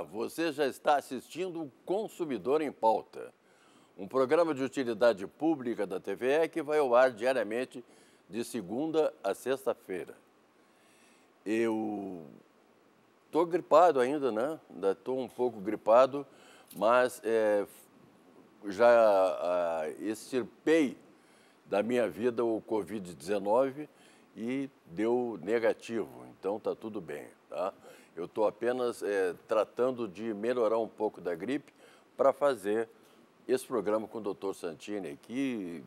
você já está assistindo o Consumidor em Pauta, um programa de utilidade pública da TVE que vai ao ar diariamente de segunda a sexta-feira. Eu estou gripado ainda, né? Ainda estou um pouco gripado, mas é, já ah, extirpei da minha vida o Covid-19 e deu negativo, então tá tudo bem, tá? Eu estou apenas é, tratando de melhorar um pouco da gripe para fazer esse programa com o doutor Santini aqui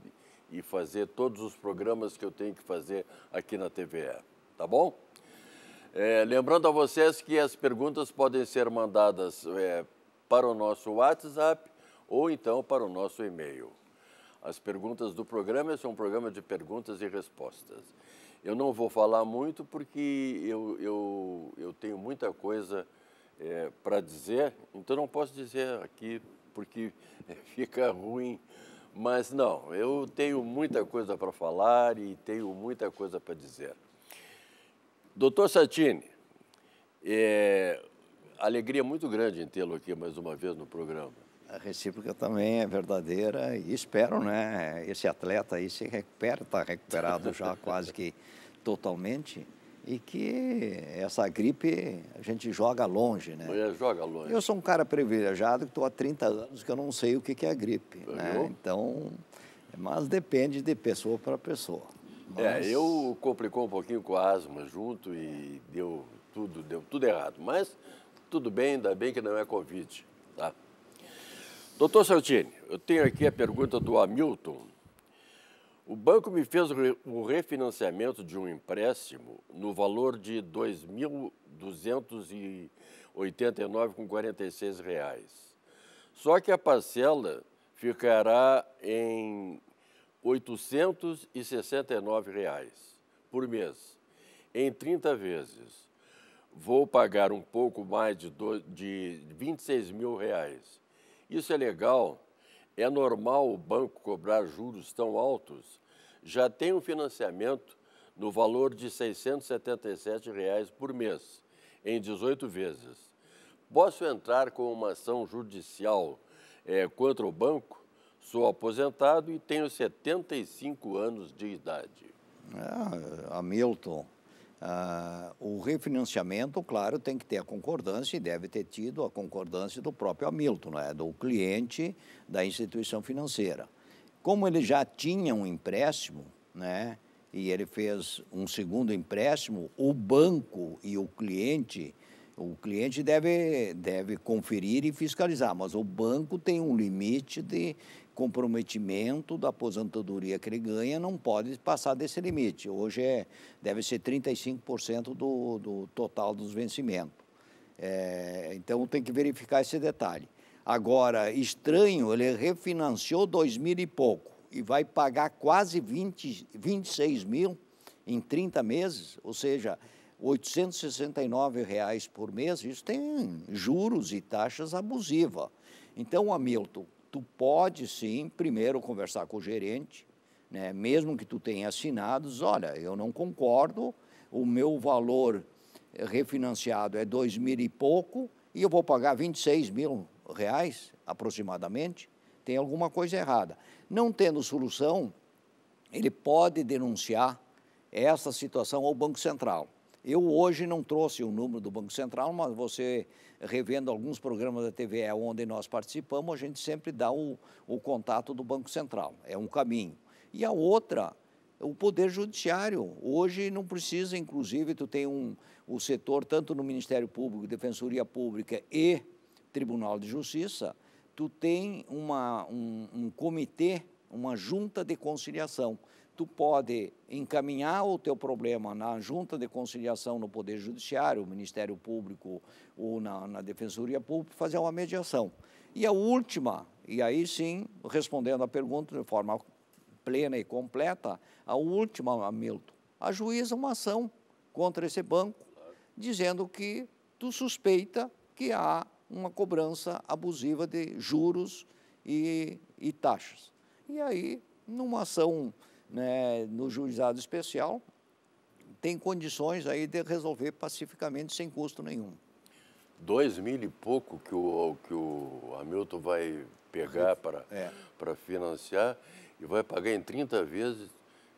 e fazer todos os programas que eu tenho que fazer aqui na TVE, tá bom? É, lembrando a vocês que as perguntas podem ser mandadas é, para o nosso WhatsApp ou então para o nosso e-mail. As perguntas do programa são um programa de perguntas e respostas. Eu não vou falar muito porque eu, eu, eu tenho muita coisa é, para dizer, então não posso dizer aqui porque fica ruim. Mas não, eu tenho muita coisa para falar e tenho muita coisa para dizer. Doutor Satini, é, alegria muito grande em tê-lo aqui mais uma vez no programa. A recíproca também é verdadeira e espero, né? Esse atleta aí se recupera, está recuperado já quase que totalmente e que essa gripe a gente joga longe, né? É, joga longe. Eu sou um cara privilegiado que estou há 30 anos que eu não sei o que é gripe, né? eu né? Então, mas depende de pessoa para pessoa. É, mas... É, eu complicou um pouquinho com a asma junto e deu tudo, deu tudo errado, mas tudo bem, ainda bem que não é Covid. Doutor Santini, eu tenho aqui a pergunta do Hamilton. O banco me fez o refinanciamento de um empréstimo no valor de R$ 2.289,46. Só que a parcela ficará em R$ 869 reais por mês, em 30 vezes. Vou pagar um pouco mais de, R$ 26 mil reais. Isso é legal. É normal o banco cobrar juros tão altos? Já tem um financiamento no valor de R$ 677,00 reais por mês, em 18 vezes. Posso entrar com uma ação judicial é, contra o banco? Sou aposentado e tenho 75 anos de idade. É, Hamilton, ah, o refinanciamento, claro, tem que ter a concordância e deve ter tido a concordância do próprio Hamilton, né, do cliente da instituição financeira. Como ele já tinha um empréstimo, né, e ele fez um segundo empréstimo, o banco e o cliente o cliente deve, deve conferir e fiscalizar, mas o banco tem um limite de comprometimento da aposentadoria que ele ganha, não pode passar desse limite. Hoje é, deve ser 35% do, do total dos vencimentos. É, então tem que verificar esse detalhe. Agora, estranho, ele refinanciou 2 mil e pouco e vai pagar quase 20, 26 mil em 30 meses, ou seja, 869 reais por mês, isso tem juros e taxas abusivas. Então, Hamilton, tu pode sim, primeiro, conversar com o gerente, né? mesmo que tu tenha assinados, olha, eu não concordo, o meu valor refinanciado é dois mil e pouco e eu vou pagar 26 mil reais, aproximadamente, tem alguma coisa errada. Não tendo solução, ele pode denunciar essa situação ao Banco Central. Eu hoje não trouxe o número do Banco Central, mas você revendo alguns programas da TVE onde nós participamos, a gente sempre dá o, o contato do Banco Central. É um caminho. E a outra, o Poder Judiciário. Hoje não precisa, inclusive, tu tem um, o setor, tanto no Ministério Público, Defensoria Pública e Tribunal de Justiça, tu tem uma, um, um comitê, uma junta de conciliação tu pode encaminhar o teu problema na junta de conciliação no Poder Judiciário, o Ministério Público ou na, na Defensoria Pública, fazer uma mediação. E a última, e aí sim, respondendo a pergunta de forma plena e completa, a última, Hamilton, ajuiza uma ação contra esse banco, dizendo que tu suspeita que há uma cobrança abusiva de juros e, e taxas. E aí, numa ação né, no juizado especial, tem condições aí de resolver pacificamente sem custo nenhum. Dois mil e pouco que o, que o Hamilton vai pegar para, é. financiar e vai pagar em 30 vezes,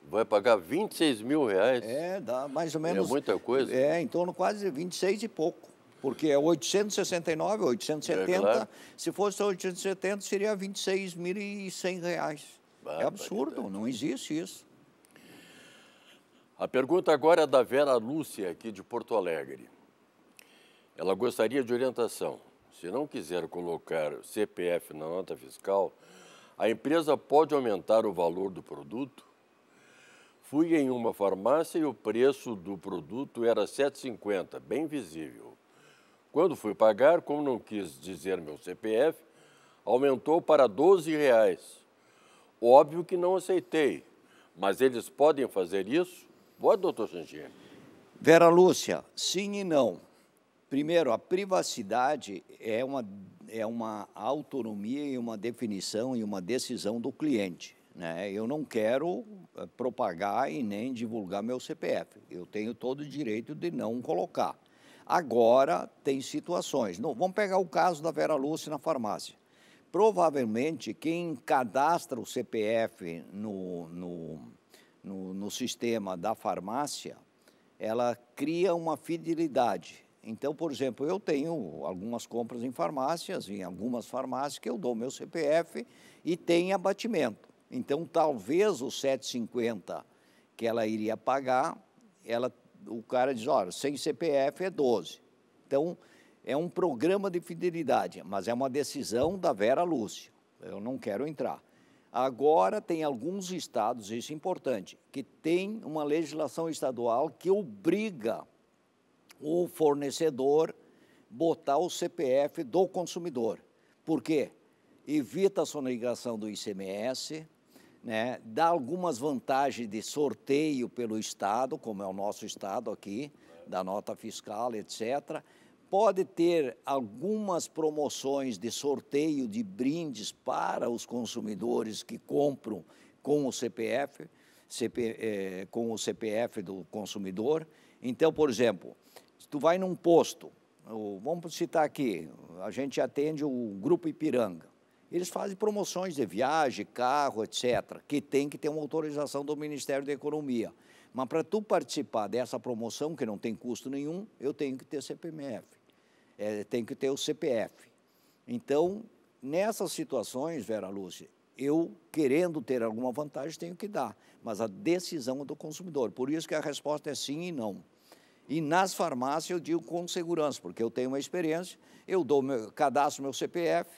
vai pagar 26 mil reais. É, dá mais ou é menos. É muita coisa. É, em torno quase 26 e pouco. Porque é 869, 870. É, claro. Se fosse 870, seria 26.100 reais. É absurdo, né? não existe isso. A pergunta agora é da Vera Lúcia, aqui de Porto Alegre. Ela gostaria de orientação. Se não quiser colocar CPF na nota fiscal, a empresa pode aumentar o valor do produto? Fui em uma farmácia e o preço do produto era R$ 7,50, bem visível. Quando fui pagar, como não quis dizer meu CPF, aumentou para 12 reais. Óbvio que não aceitei, mas eles podem fazer isso? Pode, doutor Sangier? Vera Lúcia, sim e não. Primeiro, a privacidade é uma, é uma autonomia e uma definição e uma decisão do cliente. Né? Eu não quero eh, propagar e nem divulgar meu CPF. Eu tenho todo o direito de não colocar. Agora, tem situações. Não, vamos pegar o caso da Vera Lúcia na farmácia provavelmente quem cadastra o CPF no, no, no, no, sistema da farmácia, ela cria uma fidelidade. Então, por exemplo, eu tenho algumas compras em farmácias, em algumas farmácias que eu dou meu CPF e tem abatimento. Então, talvez os 750 que ela iria pagar, ela, o cara diz, olha, sem CPF é 12. Então, é um programa de fidelidade, mas é uma decisão da Vera Lúcia. Eu não quero entrar. Agora tem alguns estados, isso é importante, que tem uma legislação estadual que obriga o fornecedor botar o CPF do consumidor. Por quê? Evita a sonegação do ICMS, né? dá algumas vantagens de sorteio pelo Estado, como é o nosso Estado aqui, da nota fiscal, etc pode ter algumas promoções de sorteio de brindes para os consumidores que compram com o CPF, CP, eh, com o CPF do consumidor. Então, por exemplo, se tu vai num posto, vamos citar aqui, a gente atende o Grupo Ipiranga. Eles fazem promoções de viagem, carro, etc., que tem que ter uma autorização do Ministério da Economia. Mas para tu participar dessa promoção, que não tem custo nenhum, eu tenho que ter CPMF é, tem que ter o CPF. Então, nessas situações, Vera Lúcia, eu, querendo ter alguma vantagem, tenho que dar, mas a decisão é do consumidor. Por isso que a resposta é sim e não. E nas farmácias eu digo com segurança, porque eu tenho uma experiência, eu dou meu, cadastro meu CPF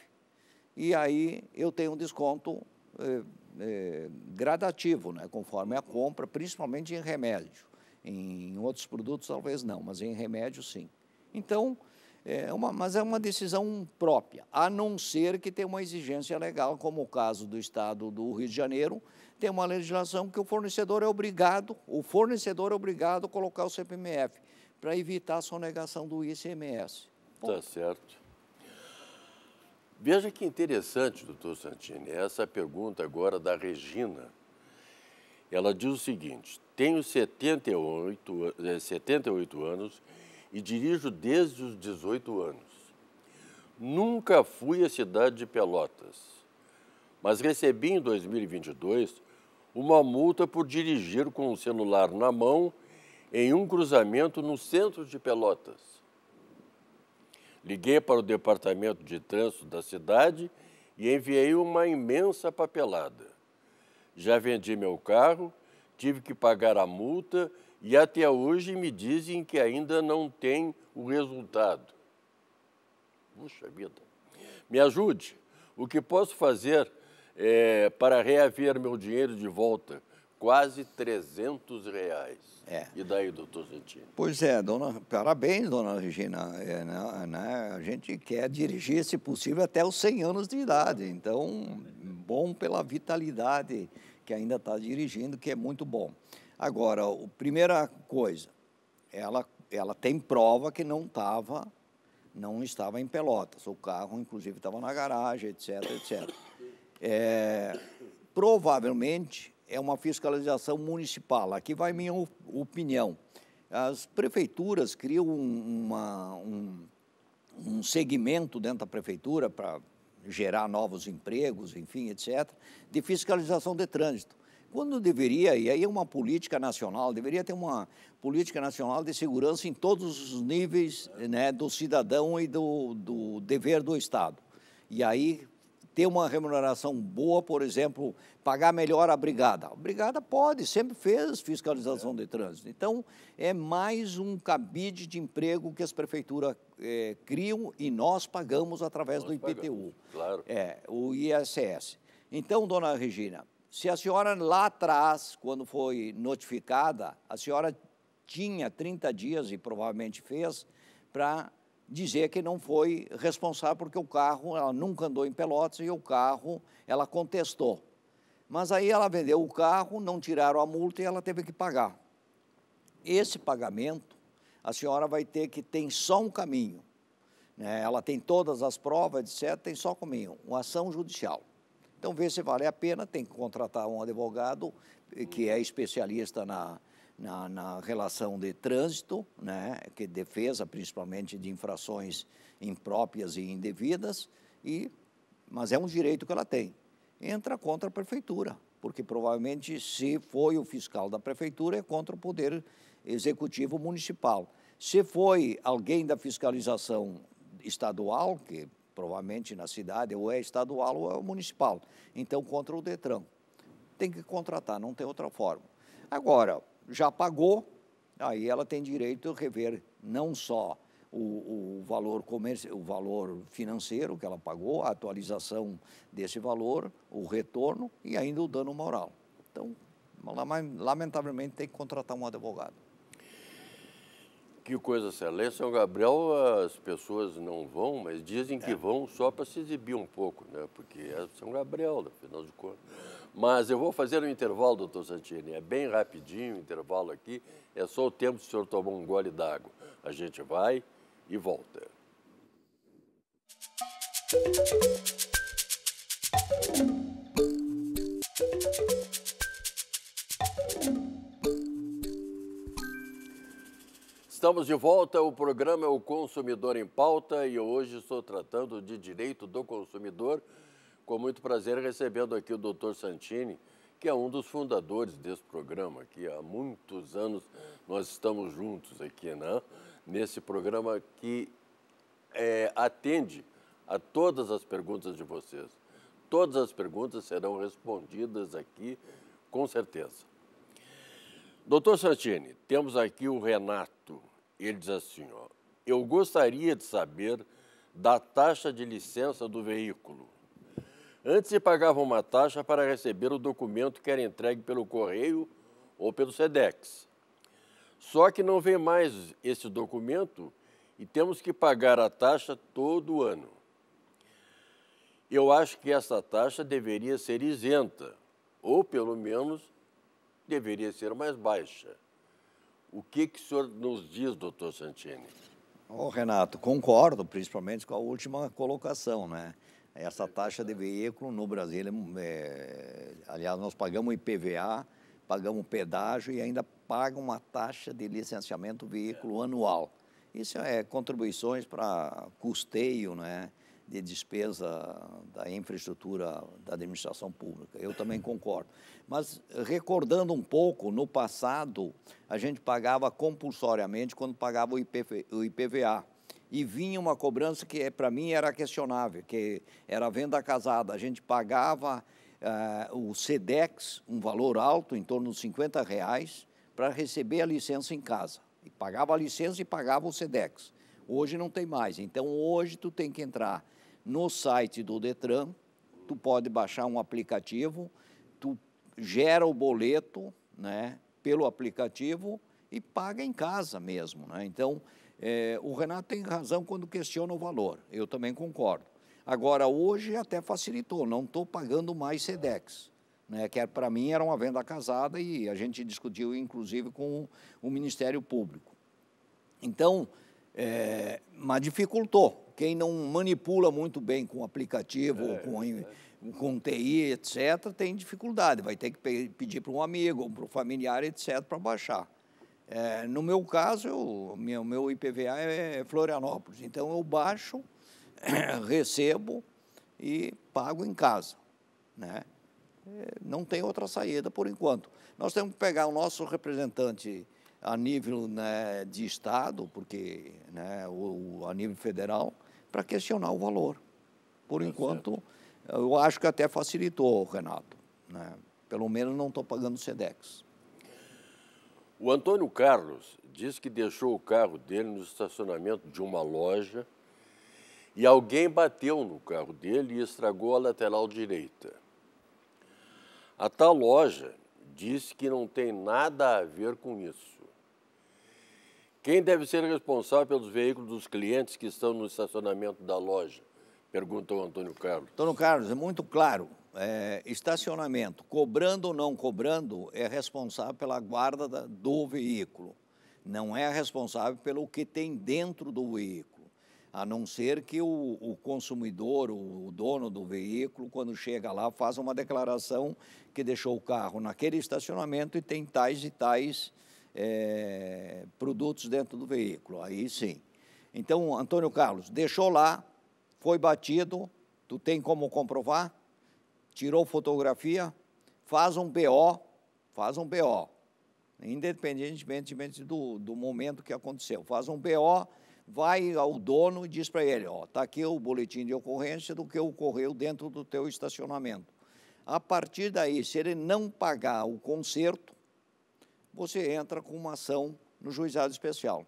e aí eu tenho um desconto é, é, gradativo, né, conforme a compra, principalmente em remédio. Em outros produtos talvez não, mas em remédio sim. Então, é uma, mas é uma decisão própria, a não ser que tenha uma exigência legal, como o caso do Estado do Rio de Janeiro, tem uma legislação que o fornecedor é obrigado, o fornecedor é obrigado a colocar o CPMF para evitar a sonegação do ICMS. Está Tá certo. Veja que interessante, doutor Santini, essa pergunta agora da Regina. Ela diz o seguinte: tenho 78, 78 eh, anos e dirijo desde os 18 anos. Nunca fui à cidade de Pelotas, mas recebi em 2022 uma multa por dirigir com o celular na mão em um cruzamento no centro de Pelotas. Liguei para o departamento de trânsito da cidade e enviei uma imensa papelada. Já vendi meu carro, tive que pagar a multa e até hoje me dizem que ainda não tem o resultado. Puxa vida. Me ajude. O que posso fazer é, para reaver meu dinheiro de volta? Quase 300 reais. É. E daí, doutor Santino? Pois é, dona, parabéns, dona Regina. É, né, né, a gente quer dirigir, se possível, até os 100 anos de idade. Então, bom pela vitalidade que ainda está dirigindo, que é muito bom. Agora, a primeira coisa, ela, ela tem prova que não estava não estava em Pelotas. O carro, inclusive, estava na garagem, etc, etc. É, provavelmente é uma fiscalização municipal. Aqui vai minha opinião. As prefeituras criam uma, um, um segmento dentro da prefeitura para gerar novos empregos, enfim, etc., de fiscalização de trânsito. Quando deveria, e aí é uma política nacional, deveria ter uma política nacional de segurança em todos os níveis né, do cidadão e do, do dever do Estado. E aí ter uma remuneração boa, por exemplo, pagar melhor a brigada. A brigada pode, sempre fez fiscalização de trânsito. Então, é mais um cabide de emprego que as prefeituras é, criam e nós pagamos através nós do IPTU, pagamos, claro. é, o ISS. Então, dona Regina, se a senhora lá atrás, quando foi notificada, a senhora tinha 30 dias e provavelmente fez para dizer que não foi responsável porque o carro, ela nunca andou em Pelotas e o carro ela contestou. Mas aí ela vendeu o carro, não tiraram a multa e ela teve que pagar. Esse pagamento, a senhora vai ter que tem só um caminho. Né? Ela tem todas as provas, etc. Tem só um caminho, uma ação judicial. Então, vê se vale a pena, tem que contratar um advogado eh, que é especialista na, na, na, relação de trânsito, né, que defesa principalmente de infrações impróprias e indevidas, e, mas é um direito que ela tem. Entra contra a prefeitura, porque provavelmente se foi o fiscal da prefeitura é contra o poder executivo municipal. Se foi alguém da fiscalização estadual, que provavelmente na cidade, ou é estadual ou é municipal. Então, contra o Detran. Tem que contratar, não tem outra forma. Agora, já pagou, aí ela tem direito a rever não só o, o valor comercial, o valor financeiro que ela pagou, a atualização desse valor, o retorno e ainda o dano moral. Então, lamentavelmente tem que contratar um advogado. Que coisa excelente. São Gabriel as pessoas não vão, mas dizem que é. vão só para se exibir um pouco, né? Porque é São Gabriel, né? afinal de contas. Mas eu vou fazer um intervalo, doutor Santini. É bem rapidinho o intervalo aqui. É só o tempo do senhor tomar um gole d'água. A gente vai e volta. Música Estamos de volta, o programa é o Consumidor em Pauta e hoje estou tratando de direito do consumidor. Com muito prazer recebendo aqui o doutor Santini, que é um dos fundadores desse programa, que há muitos anos nós estamos juntos aqui, né? nesse programa que é, atende a todas as perguntas de vocês. Todas as perguntas serão respondidas aqui, com certeza. Doutor Santini, temos aqui o Renato, ele diz assim, ó, eu gostaria de saber da taxa de licença do veículo. Antes se pagava uma taxa para receber o documento que era entregue pelo correio ou pelo SEDEX. Só que não vem mais esse documento e temos que pagar a taxa todo ano. Eu acho que essa taxa deveria ser isenta, ou pelo menos deveria ser mais baixa. O que, que o senhor nos diz, doutor Santini? oh, Renato, concordo, principalmente com a última colocação, né? Essa taxa de veículo no Brasil, é, aliás, nós pagamos IPVA, pagamos pedágio e ainda pagam uma taxa de licenciamento veículo anual. Isso é contribuições para custeio, né? de despesa da infraestrutura da administração pública. Eu também concordo. Mas, recordando um pouco, no passado, a gente pagava compulsoriamente quando pagava o, IPV, o IPVA. E vinha uma cobrança que, é, para mim, era questionável, que era venda casada. A gente pagava uh, o SEDEX, um valor alto, em torno de 50 reais, para receber a licença em casa. E pagava a licença e pagava o SEDEX. Hoje não tem mais. Então, hoje tu tem que entrar no site do Detran, tu pode baixar um aplicativo, tu gera o boleto, né, pelo aplicativo e paga em casa mesmo, né? Então, é, o Renato tem razão quando questiona o valor. Eu também concordo. Agora, hoje até facilitou, não estou pagando mais SEDEX. Né, que para mim era uma venda casada e a gente discutiu inclusive com o, Ministério Público. Então, é, mas dificultou quem não manipula muito bem com aplicativo, é, com, é. com TI, etc., tem dificuldade. Vai ter que pe pedir para um amigo, para um familiar, etc., para baixar. É, no meu caso, o meu, meu IPVA é, é Florianópolis, então eu baixo, recebo e pago em casa. Né? É, não tem outra saída por enquanto. Nós temos que pegar o nosso representante a nível né, de Estado, porque né, o, a nível federal, para questionar o valor. Por é enquanto, certo. eu acho que até facilitou, Renato. Né? Pelo menos não estou pagando SEDEX. O Antônio Carlos diz que deixou o carro dele no estacionamento de uma loja e alguém bateu no carro dele e estragou a lateral direita. A tal loja disse que não tem nada a ver com isso. Quem deve ser responsável pelos veículos dos clientes que estão no estacionamento da loja? Perguntou Antônio Carlos. Antônio Carlos, é muito claro. É, estacionamento, cobrando ou não cobrando, é responsável pela guarda da, do veículo. Não é responsável pelo que tem dentro do veículo. A não ser que o, o consumidor, o, o dono do veículo, quando chega lá, faça uma declaração que deixou o carro naquele estacionamento e tem tais e tais é, produtos dentro do veículo. Aí sim. Então, Antônio Carlos deixou lá, foi batido, tu tem como comprovar, tirou fotografia, faz um BO, faz um BO, independentemente do, do momento que aconteceu, faz um BO, vai ao dono e diz para ele, ó, está aqui o boletim de ocorrência do que ocorreu dentro do teu estacionamento. A partir daí, se ele não pagar o conserto, você entra com uma ação no juizado especial.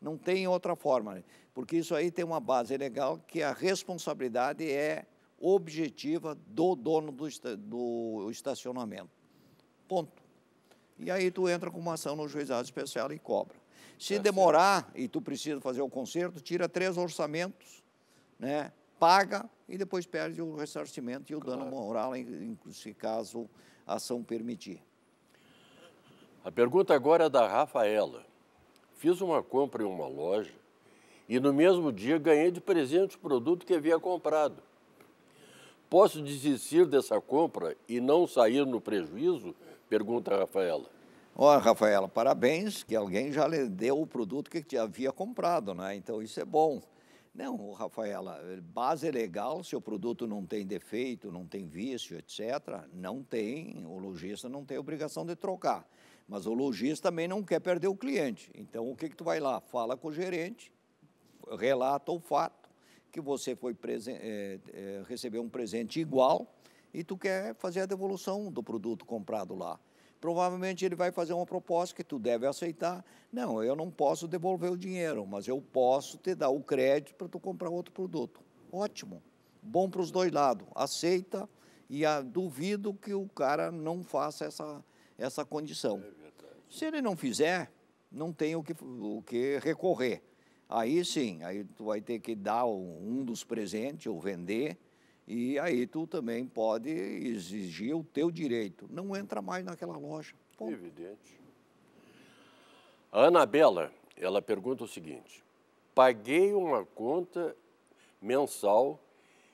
Não tem outra forma, porque isso aí tem uma base legal que a responsabilidade é objetiva do dono do, estacionamento. Ponto. E aí tu entra com uma ação no juizado especial e cobra. Se é demorar certo. e tu precisa fazer o conserto, tira três orçamentos, né? paga e depois perde o ressarcimento e o claro. dano moral, se caso a ação permitir. A pergunta agora é da Rafaela. Fiz uma compra em uma loja e no mesmo dia ganhei de presente o produto que havia comprado. Posso desistir dessa compra e não sair no prejuízo? Pergunta a Rafaela. Olha, Rafaela, parabéns que alguém já lhe deu o produto que te havia comprado, né? Então isso é bom. Não, Rafaela, base é legal legal, seu produto não tem defeito, não tem vício, etc. Não tem, o lojista não tem obrigação de trocar. Mas o lojista também não quer perder o cliente. Então, o que, que tu vai lá? Fala com o gerente, relata o fato que você foi é, é, recebeu um presente igual e tu quer fazer a devolução do produto comprado lá. Provavelmente ele vai fazer uma proposta que tu deve aceitar. Não, eu não posso devolver o dinheiro, mas eu posso te dar o crédito para tu comprar outro produto. Ótimo, bom para os dois lados. Aceita e a, ah, duvido que o cara não faça essa essa condição. É Se ele não fizer, não tem o que, o que recorrer. Aí sim, aí tu vai ter que dar um dos presentes ou vender, e aí tu também pode exigir o teu direito. Não entra mais naquela loja. Pô. Evidente. A Anabela, ela pergunta o seguinte: paguei uma conta mensal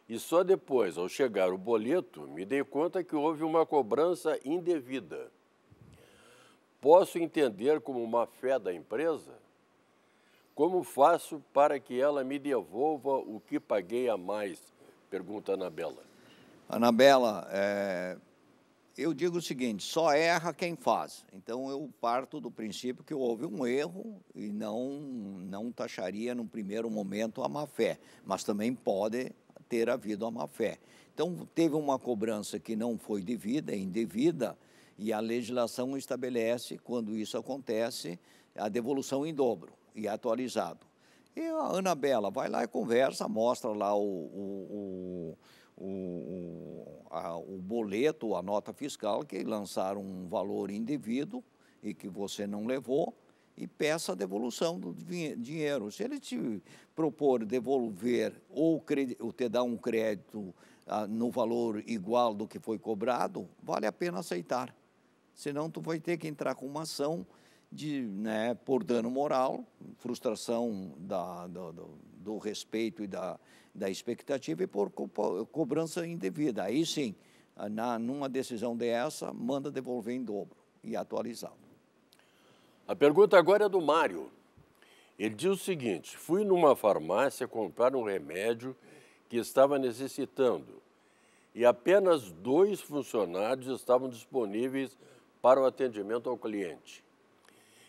e só depois, ao chegar o boleto, me dei conta que houve uma cobrança indevida posso entender como uma fé da empresa? Como faço para que ela me devolva o que paguei a mais? Pergunta Anabela. Anabela, é, eu digo o seguinte: só erra quem faz. Então eu parto do princípio que houve um erro e não não taxaria num primeiro momento a má fé, mas também pode ter havido a má fé. Então teve uma cobrança que não foi devida, é indevida. E a legislação estabelece, quando isso acontece, a devolução em dobro e é atualizado. E a Ana Bela vai lá e conversa, mostra lá o, o, o, o, a, o boleto, a nota fiscal, que lançaram um valor indevido e que você não levou, e peça a devolução do dinheiro. Se ele te propor devolver ou, ou te dar um crédito ah, no valor igual do que foi cobrado, vale a pena aceitar. Senão tu vai ter que entrar com uma ação de, né, por dano moral, frustração da, do, do, do, respeito e da, da expectativa e por co cobrança indevida. Aí sim, na, numa decisão dessa, manda devolver em dobro e atualizá-lo. A pergunta agora é do Mário. Ele diz o seguinte: fui numa farmácia comprar um remédio que estava necessitando e apenas dois funcionários estavam disponíveis para o atendimento ao cliente.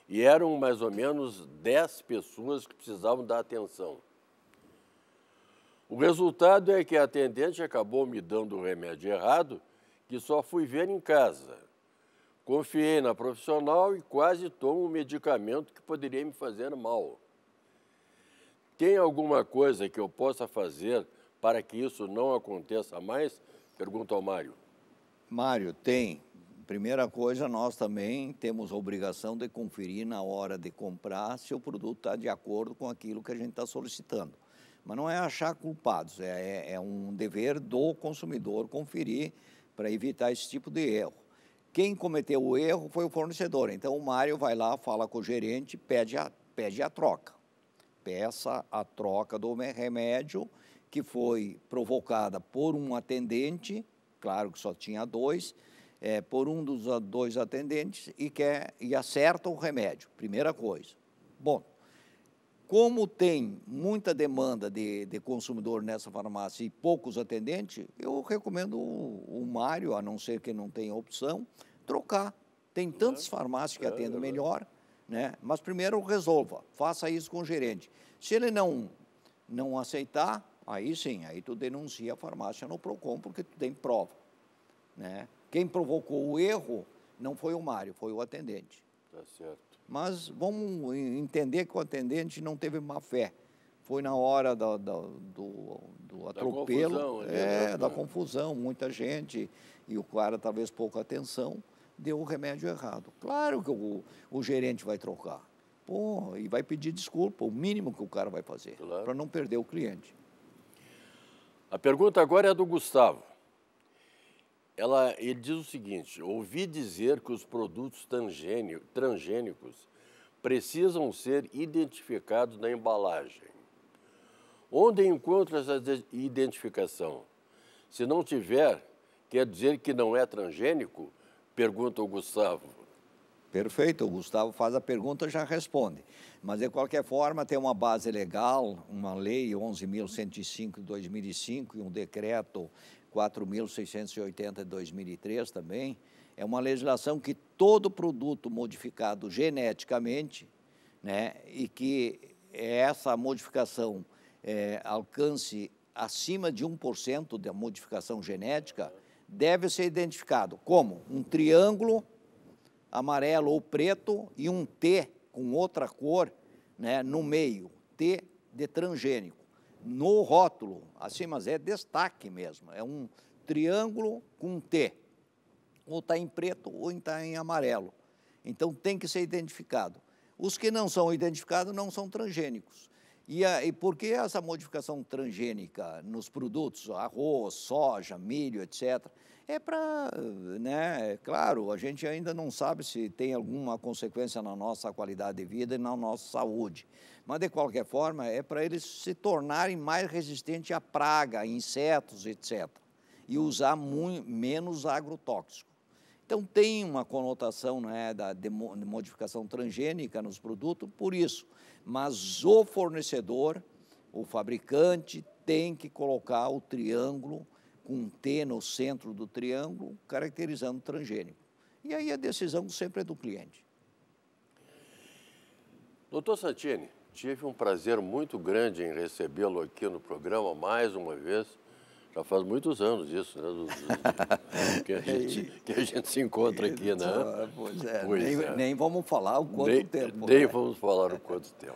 E eram mais ou menos 10 pessoas que precisavam da atenção. O resultado é que a atendente acabou me dando o remédio errado, que só fui ver em casa. Confiei na profissional e quase tomo um medicamento que poderia me fazer mal. Tem alguma coisa que eu possa fazer para que isso não aconteça mais? Pergunta ao Mário. Mário, tem. Primeira coisa, nós também temos a obrigação de conferir na hora de comprar se o produto está de acordo com aquilo que a gente está solicitando. Mas não é achar culpados, é, é, é um dever do consumidor conferir para evitar esse tipo de erro. Quem cometeu o erro foi o fornecedor. Então o Mário vai lá, fala com o gerente, pede a, pede a troca. Peça a troca do remédio que foi provocada por um atendente, claro que só tinha dois, é, por um dos dois atendentes e, quer, e acerta o remédio, primeira coisa. Bom, como tem muita demanda de, de consumidor nessa farmácia e poucos atendentes, eu recomendo o, o Mário, a não ser que não tenha opção, trocar. Tem tantas farmácias que é, atendem é melhor, né? mas primeiro resolva, faça isso com o gerente. Se ele não, não aceitar, aí sim, aí tu denuncia a farmácia no PROCON, porque tu tem prova. Né? Quem provocou o erro não foi o Mário, foi o atendente. Tá certo. Mas vamos entender que o atendente não teve má fé. Foi na hora do, do, atropelo, é, né? da confusão, é, é, da confusão, muita gente, e o cara talvez pouca atenção, deu o remédio errado. Claro que o, o gerente vai trocar. Pô, e vai pedir desculpa, o mínimo que o cara vai fazer, claro. para não perder o cliente. A pergunta agora é do Gustavo ela, ele diz o seguinte: ouvi dizer que os produtos transgênicos precisam ser identificados na embalagem. Onde encontro essa identificação? Se não tiver, quer dizer que não é transgênico? Pergunta o Gustavo. Perfeito, o Gustavo faz a pergunta e já responde. Mas, de qualquer forma, tem uma base legal, uma lei 11.105 de 2005 e um decreto 4.680 de 2003 também, é uma legislação que todo produto modificado geneticamente, né, e que essa modificação é, alcance acima de 1% da modificação genética, deve ser identificado como um triângulo amarelo ou preto e um T com outra cor né, no meio, T de transgênico no rótulo, assim, mas é destaque mesmo. É um triângulo com um T. Ou está em preto ou está em amarelo. Então tem que ser identificado. Os que não são identificados não são transgênicos. E, e por que essa modificação transgênica nos produtos, arroz, soja, milho, etc.? É para, né, claro, a gente ainda não sabe se tem alguma consequência na nossa qualidade de vida e na nossa saúde. Mas, de qualquer forma, é para eles se tornarem mais resistentes à praga, insetos, etc. E usar muito, menos agrotóxico. Então tem uma conotação né, da, modificação transgênica nos produtos, por isso. Mas o fornecedor, o fabricante, tem que colocar o triângulo com um T no centro do triângulo, caracterizando o transgênico. E aí a decisão sempre é do cliente. Doutor Santini, tive um prazer muito grande em recebê-lo aqui no programa mais uma vez. Já faz muitos anos isso, né? Do, do, que, a é gente, que a gente se encontra aqui, né? Então, é, pois é, pois nem, é. nem vamos falar o quanto nem, tempo. Nem né? vamos falar o quanto tempo.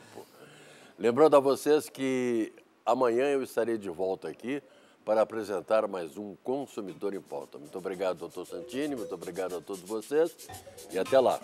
Lembrando a vocês que amanhã eu estarei de volta aqui para apresentar mais um Consumidor em Pauta. Muito obrigado, doutor Santini, muito obrigado a todos vocês e até lá.